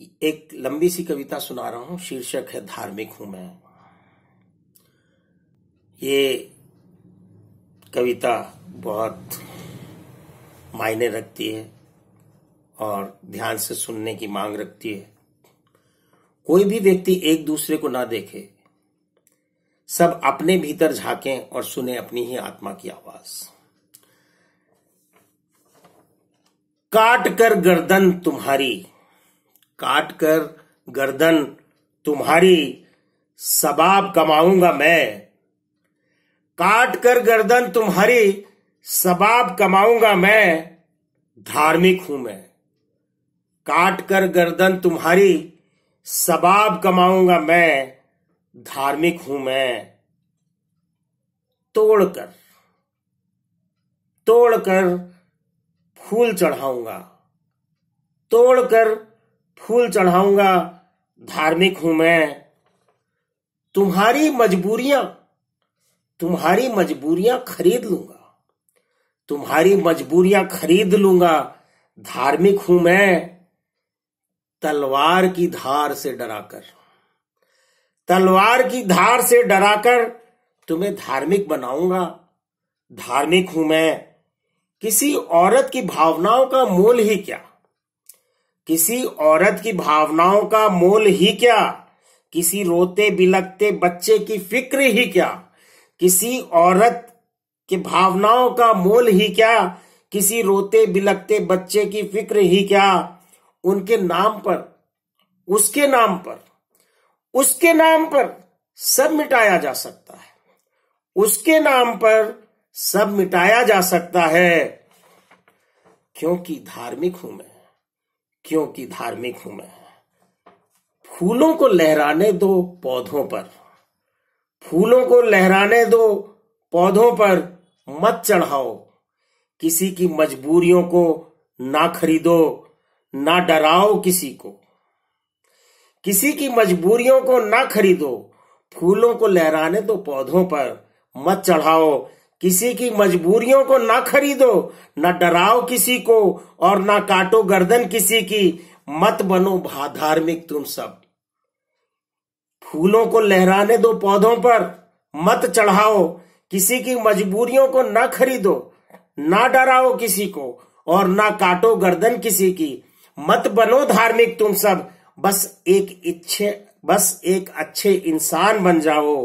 एक लंबी सी कविता सुना रहा हूं शीर्षक है धार्मिक हूं मैं ये कविता बहुत मायने रखती है और ध्यान से सुनने की मांग रखती है कोई भी व्यक्ति एक दूसरे को ना देखे सब अपने भीतर झांकें और सुने अपनी ही आत्मा की आवाज काट कर गर्दन तुम्हारी काट कर गर्दन तुम्हारी सबाब कमाऊंगा मैं काट कर गर्दन तुम्हारी सबाब कमाऊंगा मैं धार्मिक हूं मैं काट कर गर्दन तुम्हारी सबाब कमाऊंगा मैं धार्मिक हूं मैं तोड़कर तोड़कर फूल चढ़ाऊंगा तोड़कर फूल चढ़ाऊंगा धार्मिक हूं मैं तुम्हारी मजबूरियां तुम्हारी मजबूरियां खरीद लूंगा तुम्हारी मजबूरियां खरीद लूंगा धार्मिक हूं मैं तलवार की धार से डराकर तलवार की धार से डराकर तुम्हें धार्मिक बनाऊंगा धार्मिक हूं मैं किसी औरत की भावनाओं का मोल ही क्या किसी औरत की भावनाओं का मोल ही क्या किसी रोते बिलकते बच्चे की फिक्र ही क्या किसी औरत की भावनाओं का मोल ही क्या किसी रोते बिलकते बच्चे की फिक्र ही क्या उनके नाम पर उसके नाम पर उसके नाम पर सब मिटाया जा सकता है उसके नाम पर सब मिटाया जा सकता है क्योंकि धार्मिक हूं मैं क्योंकि धार्मिक हूं मैं फूलों को लहराने दो पौधों पर फूलों को लहराने दो पौधों पर मत चढ़ाओ किसी की मजबूरियों को ना खरीदो ना डराओ किसी को किसी की मजबूरियों को ना खरीदो फूलों को लहराने दो पौधों पर मत चढ़ाओ किसी की मजबूरियों को ना खरीदो ना डराओ किसी को और ना काटो गर्दन किसी की मत बनो धार्मिक तुम सब फूलों को लहराने दो पौधों पर मत चढ़ाओ किसी की मजबूरियों को ना खरीदो ना डराओ किसी को और ना काटो गर्दन किसी की मत बनो धार्मिक तुम सब बस एक इच्छे बस एक अच्छे इंसान बन जाओ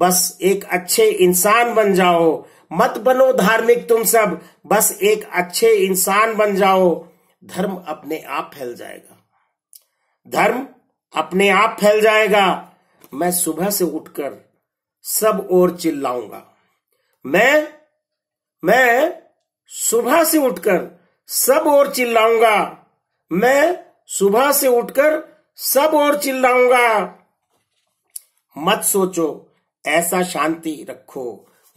बस एक अच्छे इंसान बन जाओ मत बनो धार्मिक तुम सब बस एक अच्छे इंसान बन जाओ धर्म अपने आप फैल जाएगा धर्म अपने आप फैल जाएगा मैं सुबह से उठकर सब ओर चिल्लाऊंगा मैं मैं सुबह से उठकर सब ओर चिल्लाऊंगा मैं सुबह से उठकर सब ओर चिल्लाऊंगा मत सोचो ऐसा शांति रखो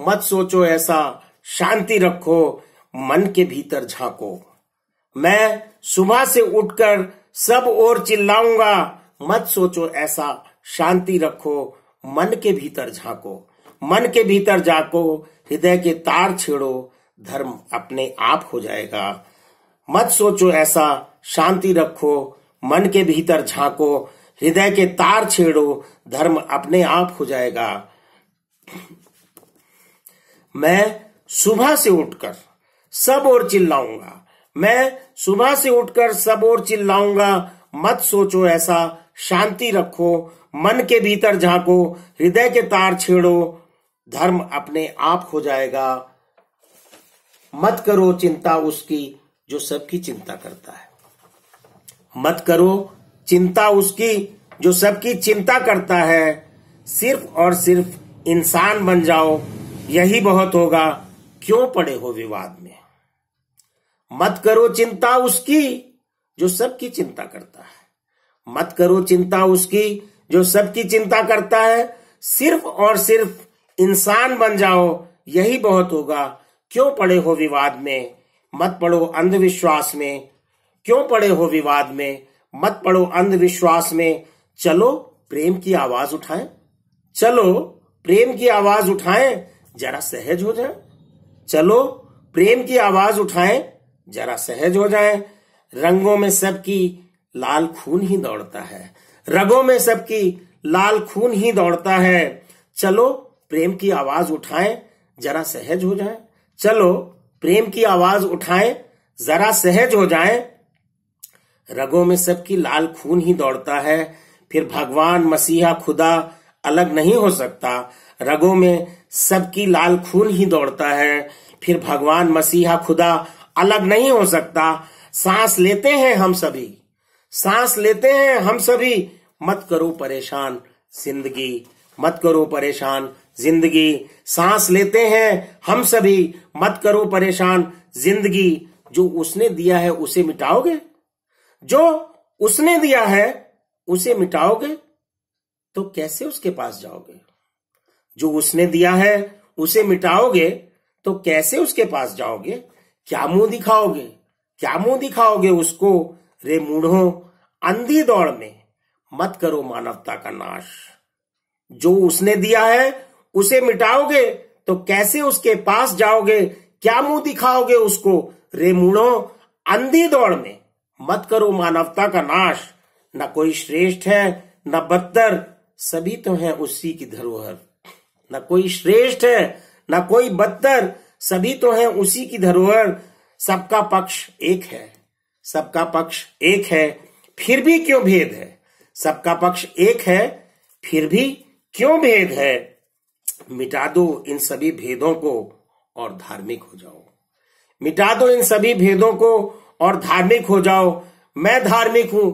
मत सोचो ऐसा शांति रखो मन के भीतर झांको मैं सुबह से उठकर सब ओर चिल्लाऊंगा मत सोचो ऐसा शांति रखो मन के भीतर झांको मन के भीतर जाको हृदय के तार छेड़ो धर्म अपने आप हो जाएगा मत सोचो ऐसा शांति रखो मन के भीतर झांको हृदय के तार छेड़ो धर्म अपने आप हो जाएगा मैं सुबह से उठकर सब और चिल्लाऊंगा मैं सुबह से उठकर सब और चिल्लाऊंगा मत सोचो ऐसा शांति रखो मन के भीतर झांको हृदय के तार छेड़ो धर्म अपने आप हो जाएगा मत करो चिंता उसकी जो सबकी चिंता करता है मत करो चिंता उसकी जो सबकी चिंता करता है सिर्फ और सिर्फ इंसान बन जाओ यही बहुत होगा क्यों पड़े हो विवाद में मत करो चिंता उसकी जो सबकी चिंता करता है मत करो चिंता उसकी जो सबकी चिंता करता है सिर्फ और सिर्फ इंसान बन जाओ यही बहुत होगा क्यों पड़े हो विवाद में मत पड़ो अंधविश्वास में क्यों पड़े हो विवाद में मत पड़ो अंधविश्वास में चलो प्रेम की आवाज उठाएं चलो प्रेम की आवाज उठाएं जरा सहज हो जाए चलो प्रेम की आवाज उठाएं जरा सहज हो जाए रंगों में सबकी लाल खून ही दौड़ता है रगों में सबकी लाल खून ही दौड़ता है चलो प्रेम की आवाज उठाएं जरा सहज हो जाए चलो प्रेम की आवाज उठाएं जरा सहज हो जाए रगों में सबकी लाल खून ही दौड़ता है फिर भगवान मसीहा खुदा अलग नहीं हो सकता रगों में सबकी लाल खून ही दौड़ता है फिर भगवान मसीहा खुदा अलग नहीं हो सकता सांस लेते हैं हम सभी सांस लेते हैं हम सभी मत करो परेशान जिंदगी मत करो परेशान जिंदगी सांस लेते हैं हम सभी मत करो परेशान जिंदगी जो उसने दिया है उसे मिटाओगे जो उसने दिया है उसे मिटाओगे तो कैसे उसके पास जाओगे जो उसने दिया है उसे मिटाओगे तो कैसे उसके पास जाओगे क्या मुंह दिखाओगे क्या मुंह दिखाओगे उसको रे मूढ़ो अंधी दौड़ में मत करो मानवता का नाश जो उसने दिया है उसे मिटाओगे तो कैसे उसके पास जाओगे क्या मुंह दिखाओगे उसको रे मूढ़ो अंधी दौड़ में मत करो मानवता का नाश न कोई श्रेष्ठ है न बदतर सभी तो हैं उसी की धरोहर न कोई श्रेष्ठ है न कोई बदतर सभी तो हैं उसी की धरोहर सबका पक्ष एक है सबका पक्ष एक है फिर भी क्यों भेद है सबका पक्ष एक है फिर भी क्यों भेद है मिटा दो इन सभी भेदों को और धार्मिक हो जाओ मिटा दो इन सभी भेदों को और धार्मिक हो जाओ मैं धार्मिक हूं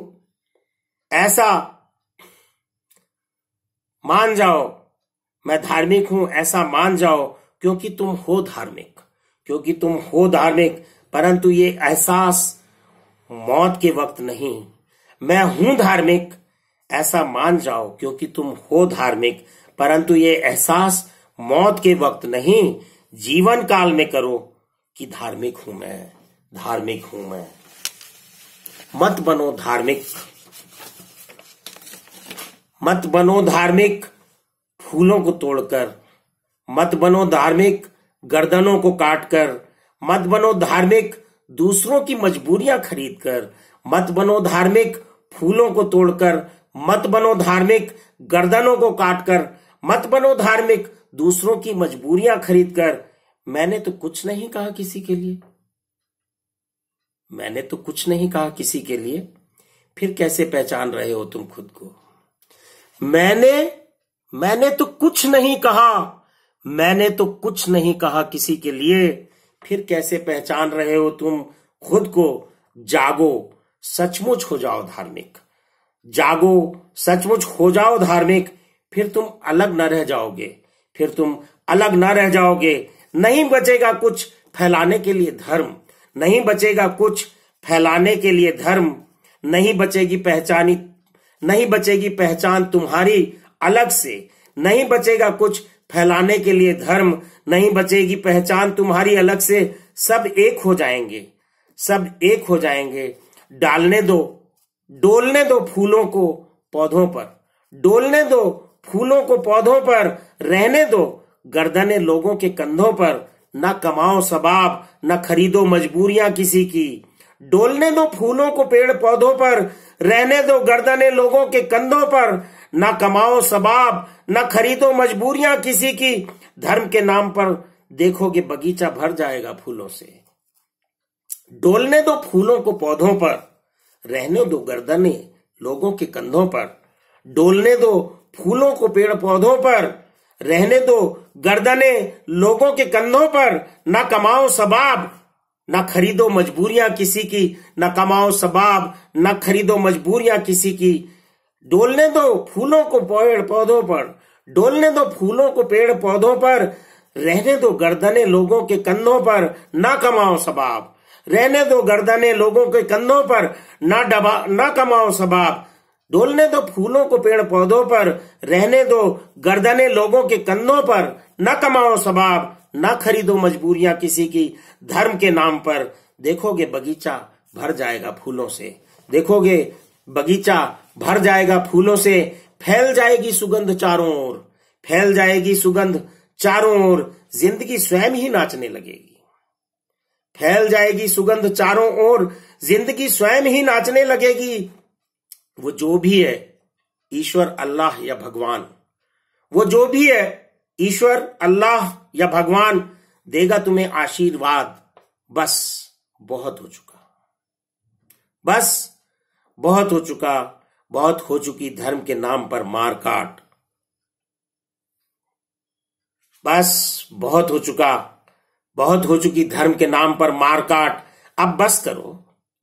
ऐसा मान जाओ मैं धार्मिक हूं ऐसा मान जाओ क्योंकि तुम हो धार्मिक क्योंकि तुम हो धार्मिक परंतु ये एहसास मौत के वक्त नहीं मैं हूं धार्मिक ऐसा मान जाओ क्योंकि तुम हो धार्मिक परंतु ये एहसास मौत के वक्त नहीं जीवन काल में करो कि धार्मिक हूं मैं धार्मिक हूं मैं मत बनो धार्मिक मत बनो धार्मिक फूलों को तोड़कर मत बनो धार्मिक गर्दनों को काटकर मत बनो धार्मिक दूसरों की मजबूरियां खरीदकर मत बनो धार्मिक फूलों को तोड़कर मत बनो धार्मिक गर्दनों को काटकर मत बनो धार्मिक दूसरों की मजबूरियां खरीदकर मैंने तो कुछ नहीं कहा किसी के लिए मैंने तो कुछ नहीं कहा किसी के लिए फिर कैसे पहचान रहे हो तुम खुद को मैंने मैंने तो कुछ नहीं कहा मैंने तो कुछ नहीं कहा किसी के लिए फिर कैसे पहचान रहे हो तुम खुद को जागो सचमुच हो जाओ धार्मिक जागो सचमुच हो जाओ धार्मिक फिर तुम अलग न रह जाओगे फिर तुम अलग न रह जाओगे नहीं बचेगा कुछ फैलाने के लिए धर्म नहीं बचेगा कुछ फैलाने के लिए धर्म नहीं बचेगी पहचानी नहीं बचेगी पहचान तुम्हारी अलग से नहीं बचेगा कुछ फैलाने के लिए धर्म नहीं बचेगी पहचान तुम्हारी अलग से सब एक हो जाएंगे सब एक हो जाएंगे डालने दो डोलने दो फूलों को पौधों पर डोलने दो फूलों को पौधों पर रहने दो गर्दने लोगों के कंधों पर न कमाओ सबाब न खरीदो मजबूरियां किसी की डोलने दो फूलों को पेड़ पौधों पर रहने दो गर्दने लोगों के कंधों पर न कमाओ सबाब न खरीदो मजबूरियां किसी की धर्म के नाम पर देखोगे बगीचा भर जाएगा फूलों से डोलने दो फूलों को पौधों पर रहने दो गर्दने लोगों के कंधों पर डोलने दो फूलों को पेड़ पौधों पर रहने दो गर्दने लोगों के कंधों पर न कमाओ सबाब न खरीदो मजबूरियां किसी की न कमाओ सबाब न खरीदो मजबूरियां किसी की डोलने दो फूलों को पेड़ पौधों पर डोलने दो फूलों को पेड़ पौधों पर रहने दो गर्दने लोगों के कंधों पर न कमाओ सबाब रहने दो गर्दने लोगों के कंधों पर न डबा ना कमाओ सबाब डोलने दो फूलों को पेड़ पौधों पर रहने दो गर्दने लोगों के कंधों पर न कमाओ सबाब न खरीदो मजबूरियां किसी की धर्म के नाम पर देखोगे बगीचा भर जाएगा फूलों से देखोगे बगीचा भर जाएगा फूलों से फैल जाएगी सुगंध चारों ओर फैल जाएगी सुगंध चारों ओर जिंदगी स्वयं ही नाचने लगेगी फैल जाएगी सुगंध चारों ओर जिंदगी स्वयं ही नाचने लगेगी वो जो भी है ईश्वर अल्लाह या भगवान वो जो भी है ईश्वर अल्लाह या भगवान देगा तुम्हें आशीर्वाद बस बहुत हो चुका बस बहुत हो चुका बहुत हो चुकी धर्म के नाम पर मार काट बस बहुत हो चुका बहुत हो चुकी धर्म के नाम पर मार काट अब बस करो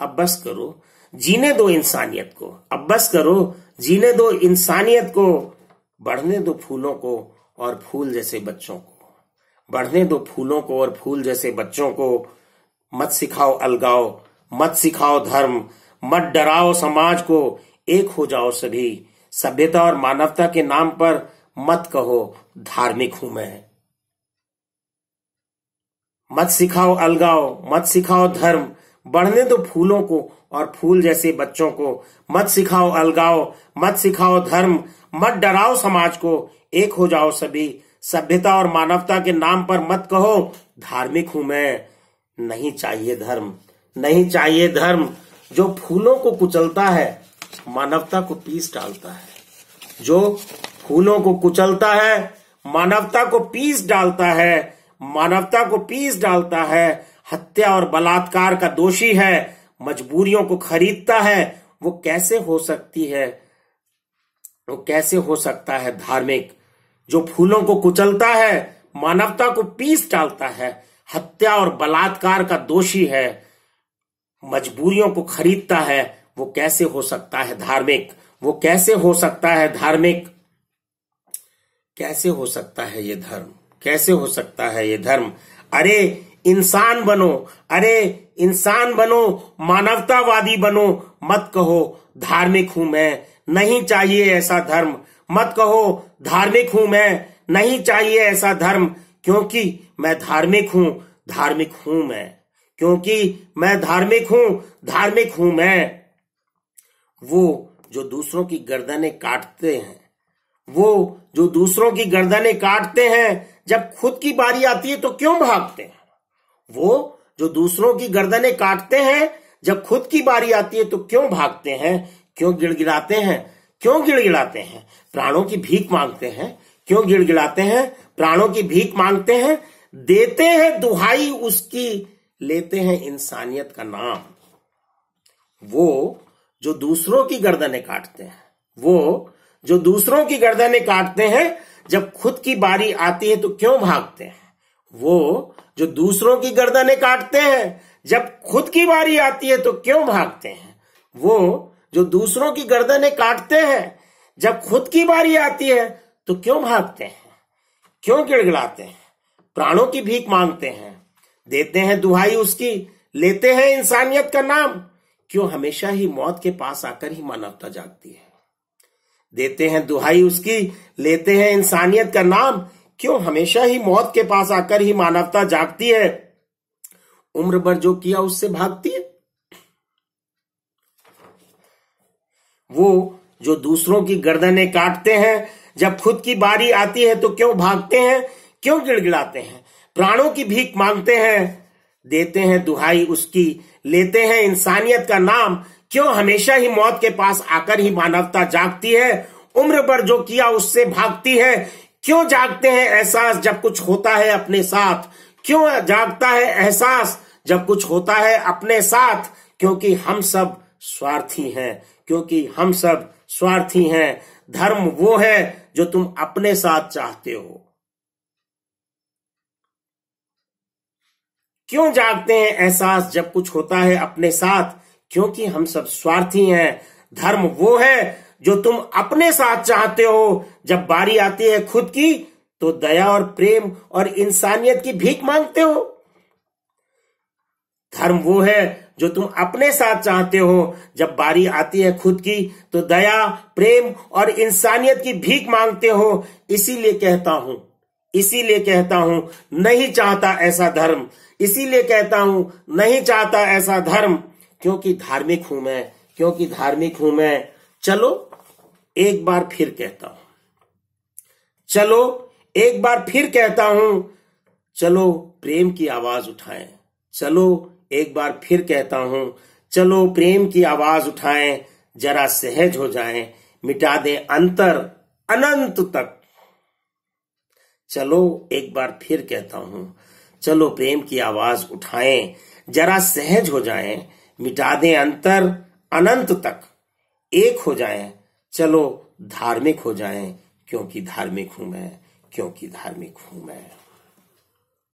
अब बस करो जीने दो इंसानियत को अब बस करो जीने दो इंसानियत को बढ़ने दो फूलों को और फूल जैसे बच्चों को बढ़ने दो फूलों को और फूल जैसे बच्चों को मत सिखाओ अलगाओ मत सिखाओ धर्म मत डराओ समाज को एक हो जाओ सभी सभ्यता और मानवता के नाम पर मत कहो धार्मिक हूं मैं मत सिखाओ अलगाओ मत सिखाओ धर्म बढ़ने दो फूलों को और फूल जैसे बच्चों को मत सिखाओ अलगाओ मत सिखाओ धर्म मत डराओ समाज को एक हो जाओ सभी सभ्यता और मानवता के नाम पर मत कहो धार्मिक हूं मैं नहीं चाहिए धर्म नहीं चाहिए धर्म जो फूलों को कुचलता है मानवता को पीस डालता है जो फूलों को कुचलता है मानवता को पीस डालता है मानवता को पीस डालता है हत्या और बलात्कार का दोषी है मजबूरियों को खरीदता है वो कैसे हो सकती है वो कैसे हो सकता है धार्मिक जो फूलों को कुचलता है मानवता को पीस डालता है हत्या और बलात्कार का दोषी है मजबूरियों को खरीदता है वो कैसे हो सकता है धार्मिक वो कैसे हो सकता है धार्मिक कैसे हो सकता है ये धर्म कैसे हो सकता है ये धर्म अरे इंसान बनो अरे इंसान बनो मानवतावादी बनो मत कहो धार्मिक हूं मैं नहीं चाहिए ऐसा धर्म मत कहो धार्मिक हूं मैं नहीं चाहिए ऐसा धर्म क्योंकि मैं धार्मिक हूं धार्मिक हूं मैं क्योंकि मैं धार्मिक हूं धार्मिक हूं मैं वो जो दूसरों की गर्दनें काटते हैं वो जो दूसरों की गर्दनें काटते हैं जब खुद की बारी आती है तो क्यों भागते हैं वो जो दूसरों की गर्दनें काटते हैं जब खुद की बारी आती है तो क्यों भागते हैं क्यों गिड़गिड़ाते हैं क्यों गिड़गिड़ाते हैं प्राणों की भीख मांगते हैं क्यों गिड़गिड़ाते हैं प्राणों की भीख मांगते हैं देते हैं दुहाई उसकी लेते हैं इंसानियत का नाम वो जो दूसरों की गर्दनें काटते हैं वो जो दूसरों की गर्दनें काटते हैं जब खुद की बारी आती है तो क्यों भागते हैं वो जो दूसरों की गर्दने काटते हैं जब खुद की बारी आती है तो क्यों भागते हैं वो जो दूसरों की गर्दने काटते हैं जब खुद की बारी आती है तो क्यों भागते हैं क्यों गिड़गिड़ाते हैं प्राणों की भीख मांगते हैं देते हैं दुहाई उसकी लेते हैं इंसानियत का नाम क्यों हमेशा ही मौत के पास आकर ही मानवता जागती है देते हैं दुहाई उसकी लेते हैं इंसानियत का नाम क्यों हमेशा ही मौत के पास आकर ही मानवता जागती है उम्र भर जो किया उससे भागती है वो जो दूसरों की गर्दने काटते हैं जब खुद की बारी आती है तो क्यों भागते हैं क्यों गिड़गिड़ाते हैं प्राणों की भीख मांगते हैं देते हैं दुहाई उसकी लेते हैं इंसानियत का नाम क्यों हमेशा ही मौत के पास आकर ही मानवता जागती है उम्र भर जो किया उससे भागती है क्यों जागते हैं एहसास जब कुछ होता है अपने साथ क्यों जागता है एहसास जब कुछ होता है अपने साथ क्योंकि हम सब स्वार्थी हैं क्योंकि हम सब स्वार्थी हैं धर्म वो है जो तुम अपने साथ चाहते हो क्यों जागते हैं एहसास जब कुछ होता है अपने साथ क्योंकि हम सब स्वार्थी हैं धर्म वो है जो तुम अपने साथ चाहते हो जब बारी आती है खुद की तो दया और प्रेम और इंसानियत की भीख मांगते हो धर्म वो है जो तुम अपने साथ चाहते हो जब बारी आती है खुद की तो दया प्रेम और इंसानियत की भीख मांगते हो इसीलिए कहता हूं इसीलिए कहता हूं नहीं चाहता ऐसा धर्म इसीलिए कहता हूं नहीं चाहता ऐसा धर्म क्योंकि धार्मिक हूं मैं क्योंकि धार्मिक हूं मैं चलो एक बार फिर कहता हूं चलो एक बार फिर कहता हूं चलो प्रेम की आवाज उठाएं चलो एक बार फिर कहता हूं चलो प्रेम की आवाज उठाएं जरा सहज हो जाएं मिटा दें अंतर अनंत तक चलो एक बार फिर कहता हूं चलो प्रेम की आवाज उठाएं जरा सहज हो जाएं मिटा दें अंतर अनंत तक एक हो जाएं चलो धार्मिक हो जाएं क्योंकि धार्मिक हूं मैं क्योंकि धार्मिक हूं मैं